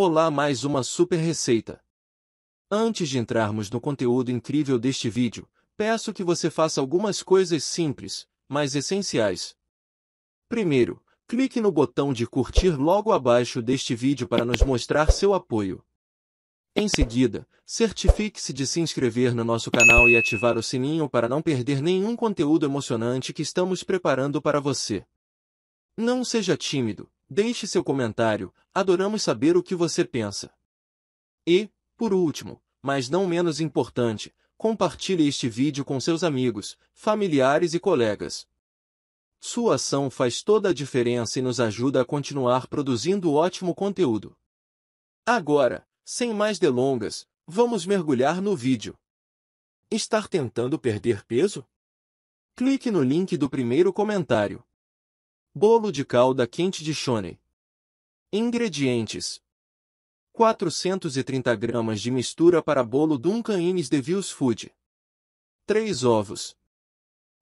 Olá mais uma super receita. Antes de entrarmos no conteúdo incrível deste vídeo, peço que você faça algumas coisas simples, mas essenciais. Primeiro, clique no botão de curtir logo abaixo deste vídeo para nos mostrar seu apoio. Em seguida, certifique-se de se inscrever no nosso canal e ativar o sininho para não perder nenhum conteúdo emocionante que estamos preparando para você. Não seja tímido, Deixe seu comentário, adoramos saber o que você pensa. E, por último, mas não menos importante, compartilhe este vídeo com seus amigos, familiares e colegas. Sua ação faz toda a diferença e nos ajuda a continuar produzindo ótimo conteúdo. Agora, sem mais delongas, vamos mergulhar no vídeo. Estar tentando perder peso? Clique no link do primeiro comentário. Bolo de calda quente de chone. Ingredientes: 430 gramas de mistura para bolo Duncan Innes Devils Food. 3 ovos.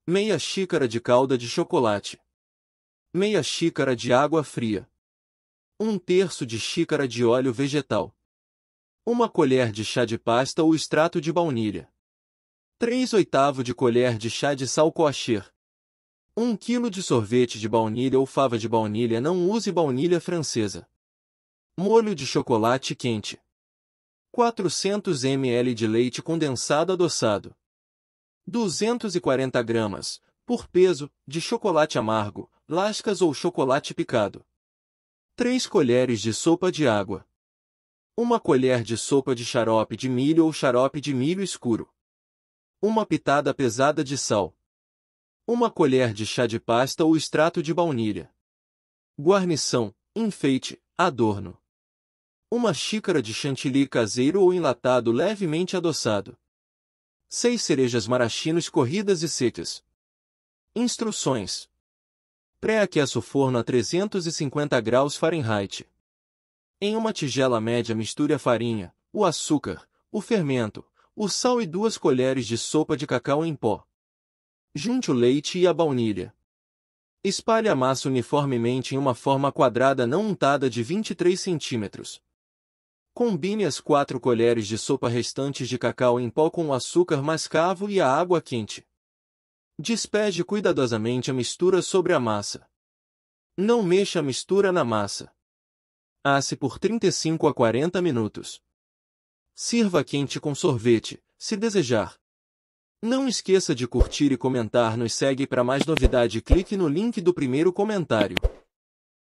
Meia xícara de calda de chocolate. Meia xícara de água fria. 1 terço de xícara de óleo vegetal. uma colher de chá de pasta ou extrato de baunilha. 3 oitavo de colher de chá de sal kosher. 1 kg de sorvete de baunilha ou fava de baunilha não use baunilha francesa. Molho de chocolate quente. 400 ml de leite condensado adoçado. 240 gramas, por peso, de chocolate amargo, lascas ou chocolate picado. 3 colheres de sopa de água. 1 colher de sopa de xarope de milho ou xarope de milho escuro. Uma pitada pesada de sal. Uma colher de chá de pasta ou extrato de baunilha. Guarnição, enfeite, adorno. Uma xícara de chantilly caseiro ou enlatado levemente adoçado. Seis cerejas marachinos escorridas e secas. Instruções. Pré-aqueça o forno a 350 graus Fahrenheit. Em uma tigela média misture a farinha, o açúcar, o fermento, o sal e duas colheres de sopa de cacau em pó. Junte o leite e a baunilha. Espalhe a massa uniformemente em uma forma quadrada não untada de 23 cm. Combine as quatro colheres de sopa restantes de cacau em pó com o açúcar mascavo e a água quente. Despeje cuidadosamente a mistura sobre a massa. Não mexa a mistura na massa. Asse por 35 a 40 minutos. Sirva quente com sorvete, se desejar. Não esqueça de curtir e comentar. Nos segue para mais novidade. Clique no link do primeiro comentário.